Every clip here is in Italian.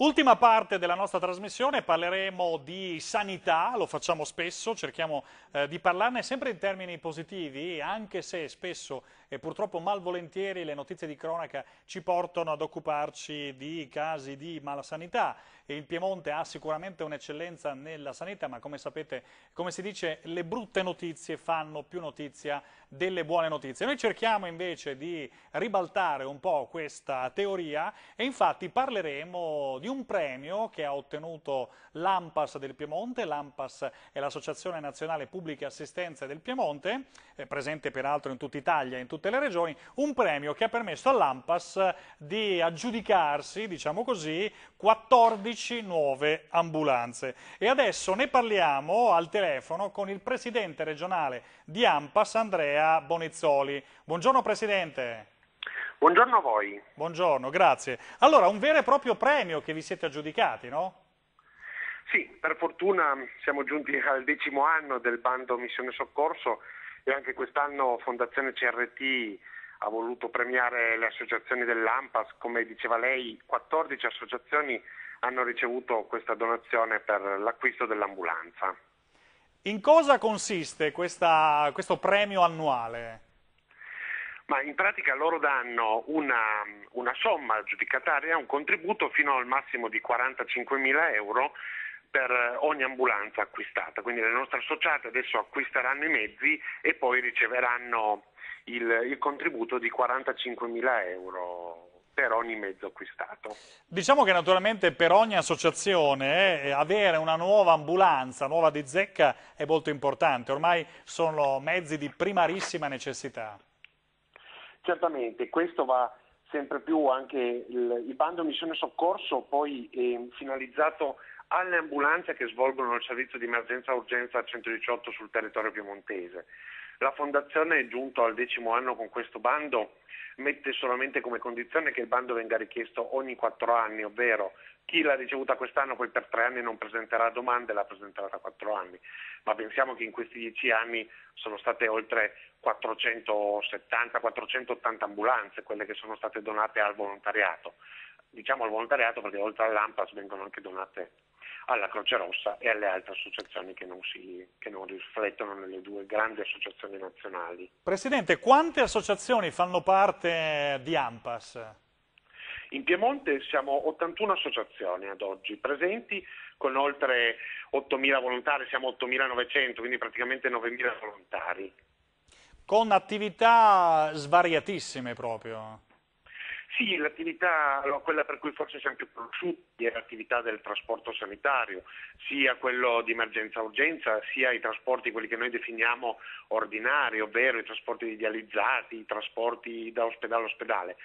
Ultima parte della nostra trasmissione parleremo di sanità, lo facciamo spesso, cerchiamo eh, di parlarne sempre in termini positivi, anche se spesso e purtroppo malvolentieri le notizie di cronaca ci portano ad occuparci di casi di malasanità. Il Piemonte ha sicuramente un'eccellenza nella sanità, ma come sapete, come si dice, le brutte notizie fanno più notizia delle buone notizie. Noi cerchiamo invece di ribaltare un po' questa teoria e infatti parleremo di un premio che ha ottenuto l'AMPAS del Piemonte, l'AMPAS è l'Associazione Nazionale Pubbliche Assistenza del Piemonte, eh, presente peraltro in tutta Italia, in tutta tutte le regioni, un premio che ha permesso all'AMPAS di aggiudicarsi, diciamo così, 14 nuove ambulanze. E adesso ne parliamo al telefono con il presidente regionale di AMPAS, Andrea Bonizzoli. Buongiorno Presidente. Buongiorno a voi. Buongiorno, grazie. Allora, un vero e proprio premio che vi siete aggiudicati, no? Sì, per fortuna siamo giunti al decimo anno del bando Missione Soccorso e anche quest'anno Fondazione CRT ha voluto premiare le associazioni dell'AMPAS, come diceva lei 14 associazioni hanno ricevuto questa donazione per l'acquisto dell'ambulanza. In cosa consiste questa, questo premio annuale? Ma in pratica loro danno una, una somma giudicataria, un contributo fino al massimo di 45.000 euro per eh, ogni ambulanza acquistata, quindi le nostre associate adesso acquisteranno i mezzi e poi riceveranno il, il contributo di 45.000 euro per ogni mezzo acquistato. Diciamo che naturalmente per ogni associazione eh, avere una nuova ambulanza, nuova di zecca è molto importante, ormai sono mezzi di primarissima necessità. Certamente, questo va sempre più anche il, il bando missione soccorso, poi eh, finalizzato alle ambulanze che svolgono il servizio di emergenza urgenza 118 sul territorio piemontese. La fondazione è giunta al decimo anno con questo bando mette solamente come condizione che il bando venga richiesto ogni quattro anni, ovvero chi l'ha ricevuta quest'anno poi per tre anni non presenterà domande, la presenterà tra quattro anni, ma pensiamo che in questi dieci anni sono state oltre 470-480 ambulanze quelle che sono state donate al volontariato. Diciamo al volontariato perché oltre all'AMPAS vengono anche donate alla Croce Rossa e alle altre associazioni che non, si, che non riflettono nelle due grandi associazioni nazionali. Presidente, quante associazioni fanno parte di AMPAS? In Piemonte siamo 81 associazioni ad oggi presenti con oltre 8.000 volontari, siamo 8.900, quindi praticamente 9.000 volontari. Con attività svariatissime proprio. Sì, l'attività, quella per cui forse siamo più conosciuti, è l'attività del trasporto sanitario, sia quello di emergenza-urgenza, sia i trasporti, quelli che noi definiamo ordinari, ovvero i trasporti di dializzati, i trasporti da ospedale a ospedale.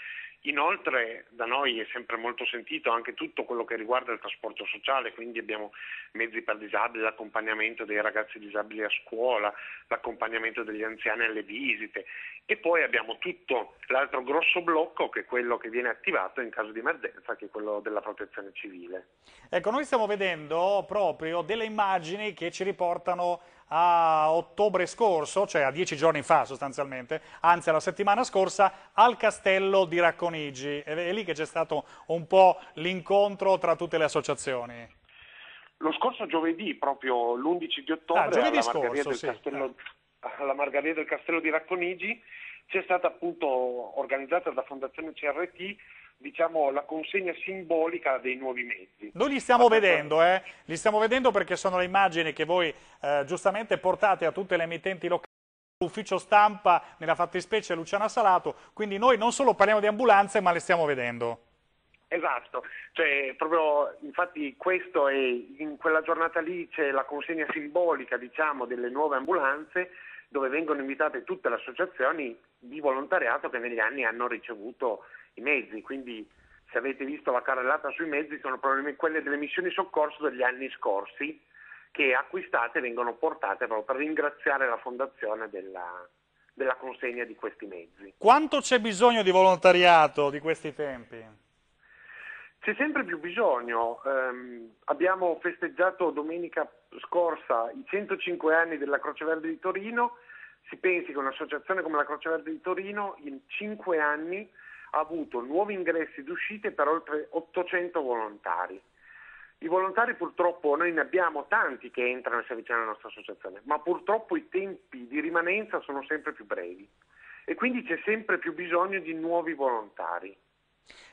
Inoltre da noi è sempre molto sentito anche tutto quello che riguarda il trasporto sociale, quindi abbiamo mezzi per disabili, l'accompagnamento dei ragazzi disabili a scuola, l'accompagnamento degli anziani alle visite e poi abbiamo tutto l'altro grosso blocco che è quello che viene attivato in caso di emergenza, che è quello della protezione civile. Ecco, noi stiamo vedendo proprio delle immagini che ci riportano a ottobre scorso, cioè a dieci giorni fa sostanzialmente, anzi alla settimana scorsa, al castello di Racconigi. È lì che c'è stato un po' l'incontro tra tutte le associazioni. Lo scorso giovedì, proprio l'11 di ottobre, ah, alla, Margherita sì. Castello, ah. alla Margherita del Castello di Racconigi, c'è stata appunto organizzata da Fondazione CRT diciamo, la consegna simbolica dei nuovi mezzi. Noi li stiamo vedendo, eh? li stiamo vedendo perché sono le immagini che voi eh, giustamente portate a tutte le emittenti locali l'ufficio stampa, nella fattispecie Luciana Salato, quindi noi non solo parliamo di ambulanze ma le stiamo vedendo. Esatto, cioè, proprio, infatti questo è, in quella giornata lì c'è la consegna simbolica diciamo, delle nuove ambulanze dove vengono invitate tutte le associazioni di volontariato che negli anni hanno ricevuto i mezzi, quindi se avete visto la carrellata sui mezzi sono probabilmente quelle delle missioni soccorso degli anni scorsi che acquistate vengono portate proprio per ringraziare la fondazione della, della consegna di questi mezzi. Quanto c'è bisogno di volontariato di questi tempi? C'è sempre più bisogno. Um, abbiamo festeggiato domenica scorsa i 105 anni della Croce Verde di Torino, si pensi che un'associazione come la Croce Verde di Torino in 5 anni ha avuto nuovi ingressi ed uscite per oltre 800 volontari. I volontari purtroppo noi ne abbiamo tanti che entrano e si avvicinano alla nostra associazione, ma purtroppo i tempi di rimanenza sono sempre più brevi e quindi c'è sempre più bisogno di nuovi volontari.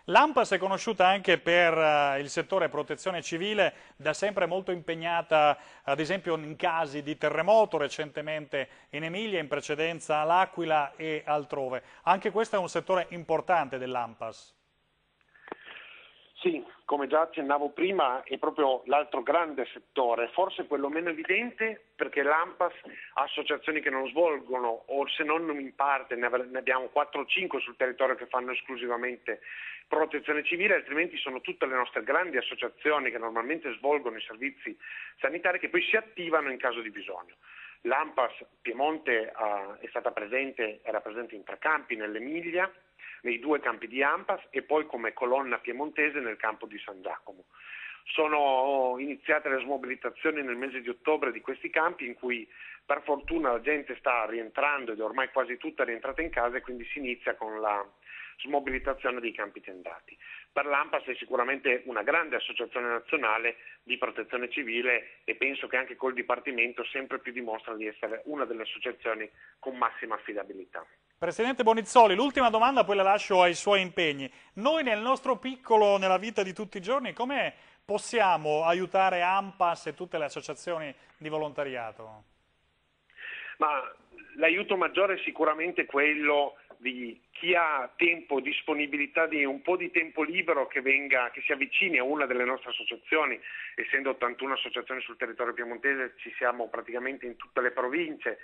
L'AMPAS è conosciuta anche per eh, il settore protezione civile, da sempre molto impegnata ad esempio in casi di terremoto, recentemente in Emilia, in precedenza all'Aquila e altrove. Anche questo è un settore importante dell'AMPAS. Sì, come già accennavo prima, è proprio l'altro grande settore, forse quello meno evidente perché l'AMPAS ha associazioni che non svolgono o se non in parte ne abbiamo 4 o 5 sul territorio che fanno esclusivamente protezione civile, altrimenti sono tutte le nostre grandi associazioni che normalmente svolgono i servizi sanitari che poi si attivano in caso di bisogno. L'AMPAS Piemonte uh, è stata presente, era presente in tre campi, nell'Emilia, nei due campi di Ampas e poi come colonna piemontese nel campo di San Giacomo. Sono iniziate le smobilitazioni nel mese di ottobre di questi campi in cui per fortuna la gente sta rientrando ed è ormai quasi tutta rientrata in casa e quindi si inizia con la smobilitazione dei campi tendati. Per l'AMPAS è sicuramente una grande associazione nazionale di protezione civile e penso che anche col Dipartimento sempre più dimostra di essere una delle associazioni con massima affidabilità. Presidente Bonizzoli, l'ultima domanda poi la lascio ai suoi impegni. Noi nel nostro piccolo, nella vita di tutti i giorni, come possiamo aiutare AMPAS e tutte le associazioni di volontariato? l'aiuto maggiore è sicuramente quello di chi ha tempo, disponibilità di un po' di tempo libero che, venga, che si avvicini a una delle nostre associazioni, essendo 81 associazioni sul territorio piemontese ci siamo praticamente in tutte le province,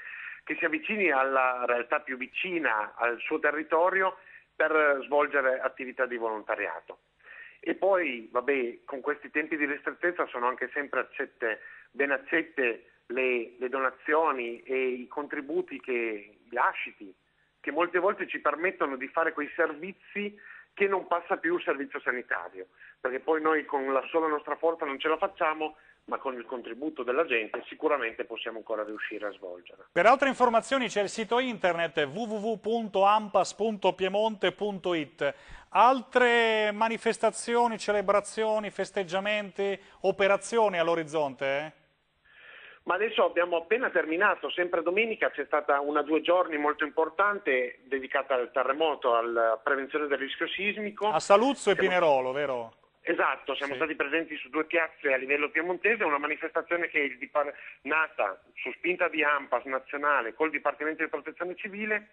che si avvicini alla realtà più vicina al suo territorio per svolgere attività di volontariato. E poi, vabbè, con questi tempi di ristrettezza sono anche sempre accette, ben accette le, le donazioni e i contributi che gli asciti, che molte volte ci permettono di fare quei servizi che non passa più il servizio sanitario, perché poi noi con la sola nostra forza non ce la facciamo, ma con il contributo della gente sicuramente possiamo ancora riuscire a svolgere. Per altre informazioni c'è il sito internet www.ampas.piemonte.it. Altre manifestazioni, celebrazioni, festeggiamenti, operazioni all'orizzonte? Eh? Ma adesso abbiamo appena terminato, sempre domenica c'è stata una due giorni molto importante dedicata al terremoto, alla prevenzione del rischio sismico. A Saluzzo e Pinerolo, vero? Esatto, siamo sì. stati presenti su due piazze a livello piemontese, una manifestazione che è Dipar- nata su spinta di AMPAS nazionale col Dipartimento di Protezione Civile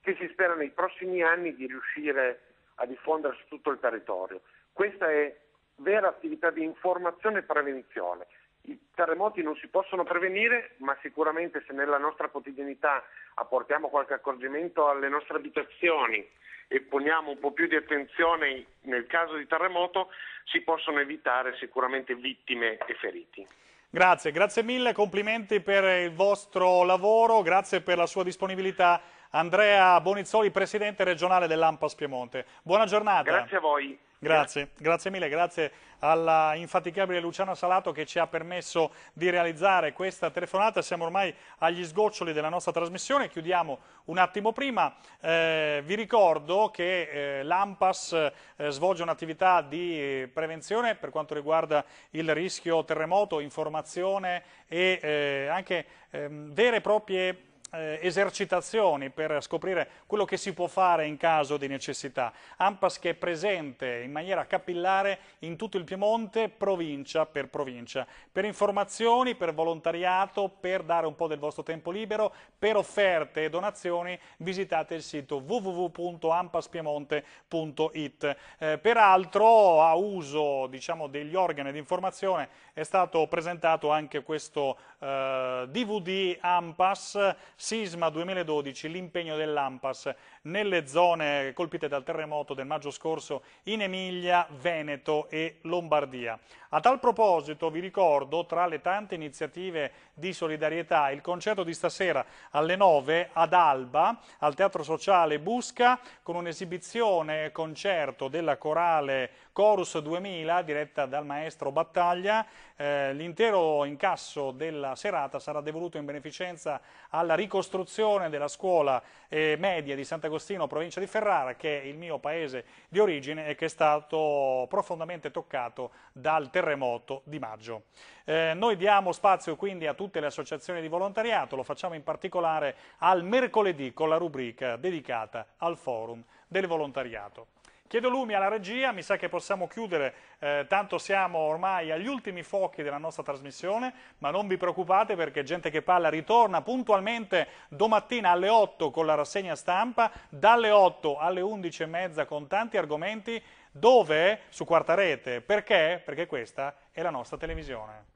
che si spera nei prossimi anni di riuscire a diffondere su tutto il territorio. Questa è vera attività di informazione e prevenzione. I terremoti non si possono prevenire, ma sicuramente se nella nostra quotidianità apportiamo qualche accorgimento alle nostre abitazioni e poniamo un po' più di attenzione nel caso di terremoto, si possono evitare sicuramente vittime e feriti. Grazie, grazie mille, complimenti per il vostro lavoro, grazie per la sua disponibilità. Andrea Bonizzoli, Presidente regionale dell'Ampas Piemonte. Buona giornata. Grazie a voi. Grazie, grazie mille, grazie alla infaticabile Luciana Salato che ci ha permesso di realizzare questa telefonata. Siamo ormai agli sgoccioli della nostra trasmissione, chiudiamo un attimo prima. Eh, vi ricordo che eh, l'AMPAS eh, svolge un'attività di prevenzione per quanto riguarda il rischio terremoto, informazione e eh, anche ehm, vere e proprie eh, esercitazioni per scoprire quello che si può fare in caso di necessità. AMPAS che è presente in maniera capillare in tutto il Piemonte, provincia per provincia, per informazioni, per volontariato, per dare un po' del vostro tempo libero, per offerte e donazioni visitate il sito www.ampaspiemonte.it. Eh, peraltro a uso diciamo, degli organi di informazione è stato presentato anche questo eh, DVD AMPAS Sisma 2012, l'impegno dell'AMPAS nelle zone colpite dal terremoto del maggio scorso in Emilia, Veneto e Lombardia. A tal proposito vi ricordo tra le tante iniziative di solidarietà il concerto di stasera alle 9 ad Alba al Teatro Sociale Busca con un'esibizione concerto della corale Chorus 2000 diretta dal maestro Battaglia. Eh, L'intero incasso della serata sarà devoluto in beneficenza alla ricostruzione della scuola eh, media di Sant'Agostino, provincia di Ferrara, che è il mio paese di origine e che è stato profondamente toccato dal terremoto di maggio. Eh, noi diamo spazio quindi a tutte le associazioni di volontariato, lo facciamo in particolare al mercoledì con la rubrica dedicata al forum del volontariato. Chiedo lumi alla regia, mi sa che possiamo chiudere, eh, tanto siamo ormai agli ultimi fuochi della nostra trasmissione, ma non vi preoccupate perché Gente che Parla ritorna puntualmente domattina alle 8 con la rassegna stampa, dalle 8 alle 11 e mezza con tanti argomenti, dove? Su quarta rete. Perché? Perché questa è la nostra televisione.